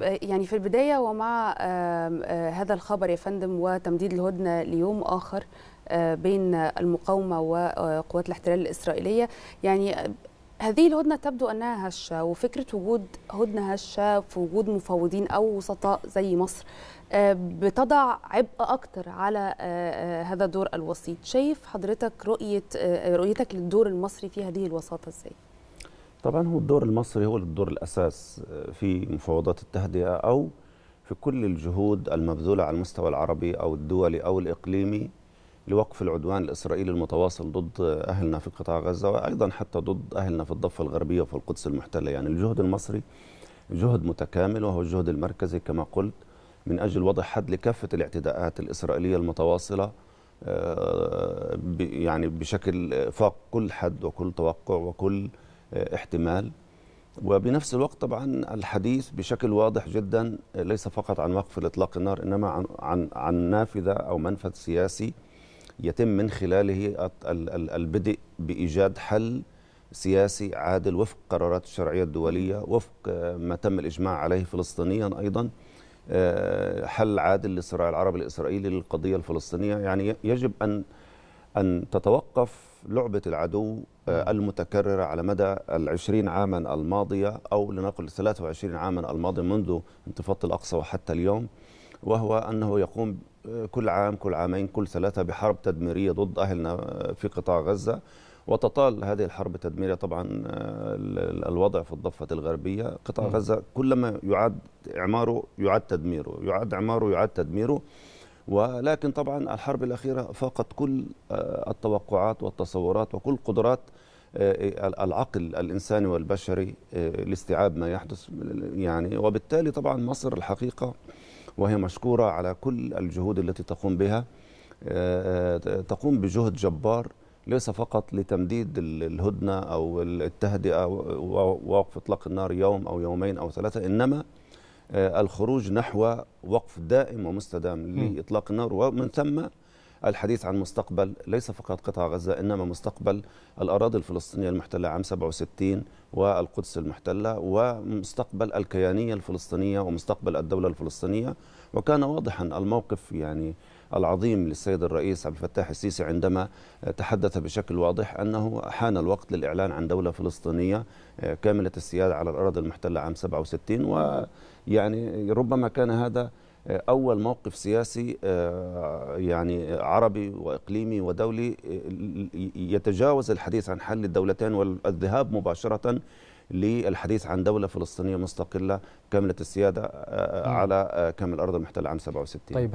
يعني في البداية ومع آه، هذا الخبر يا فندم وتمديد الهدنة ليوم آخر آه، بين المقاومة وقوات الاحتلال الإسرائيلية يعني آه، هذه الهدنة تبدو أنها هشة وفكرة وجود هدنة هشة في وجود مفاوضين أو وسطاء زي مصر بتضع عبء أكتر على هذا دور الوسيط شايف حضرتك رؤية رؤيتك للدور المصري في هذه الوساطة إزاي؟ طبعا هو الدور المصري هو الدور الأساس آه، في مفاوضات التهدئة أو في كل الجهود المبذولة على المستوى العربي أو الدولي أو الإقليمي لوقف العدوان الإسرائيلي المتواصل ضد أهلنا في قطاع غزة وأيضا حتى ضد أهلنا في الضفة الغربية وفي القدس المحتلة يعني الجهد المصري جهد متكامل وهو الجهد المركزي كما قلت من أجل وضع حد لكافة الاعتداءات الإسرائيلية المتواصلة آه، يعني بشكل آه، فاق كل حد وكل توقع وكل احتمال وبنفس الوقت طبعا الحديث بشكل واضح جدا ليس فقط عن وقف الاطلاق النار انما عن عن, عن نافذه او منفذ سياسي يتم من خلاله البدء بايجاد حل سياسي عادل وفق قرارات الشرعيه الدوليه وفق ما تم الاجماع عليه فلسطينيا ايضا آه، حل عادل للصراع العربي الاسرائيلي للقضيه الفلسطينيه يعني يجب ان ان تتوقف لعبه العدو المتكررة على مدى العشرين عاما الماضية أو لنقل 23 عاما الماضية منذ انتفاضة الأقصى وحتى اليوم وهو أنه يقوم كل عام كل عامين كل ثلاثة بحرب تدميرية ضد أهلنا في قطاع غزة وتطال هذه الحرب التدميرية طبعا الوضع في الضفة الغربية قطاع غزة كلما يعاد إعماره يعاد تدميره يعاد إعماره يعاد تدميره ولكن طبعا الحرب الأخيرة فاقت كل آه، التوقعات والتصورات وكل قدرات آه، العقل الإنساني والبشري آه، لاستيعاب ما يحدث يعني وبالتالي طبعا مصر الحقيقة وهي مشكورة على كل الجهود التي تقوم بها تقوم بجهد جبار ليس فقط لتمديد الهدنة أو التهدئة ووقف إطلاق النار يوم أو يومين أو ثلاثة إنما آه، الخروج نحو وقف دائم ومستدام لإطلاق النار ومن ثم الحديث عن مستقبل ليس فقط قطاع غزة إنما مستقبل الأراضي الفلسطينية المحتلة عام 67 والقدس المحتلة ومستقبل الكيانية الفلسطينية ومستقبل الدولة الفلسطينية وكان واضحا الموقف يعني العظيم للسيد الرئيس عبد الفتاح السيسي عندما تحدث بشكل واضح أنه حان الوقت للإعلان عن دولة فلسطينية آه، كاملة السيادة على الأراضي المحتلة عام 67 ويعني ربما كان هذا آه، أول موقف سياسي آه، يعني عربي وإقليمي ودولي يتجاوز الحديث عن حل الدولتين والذهاب مباشرة للحديث عن دولة فلسطينية مستقلة كاملة السيادة نعم. على كامل الأرض المحتلة عام 67 طيب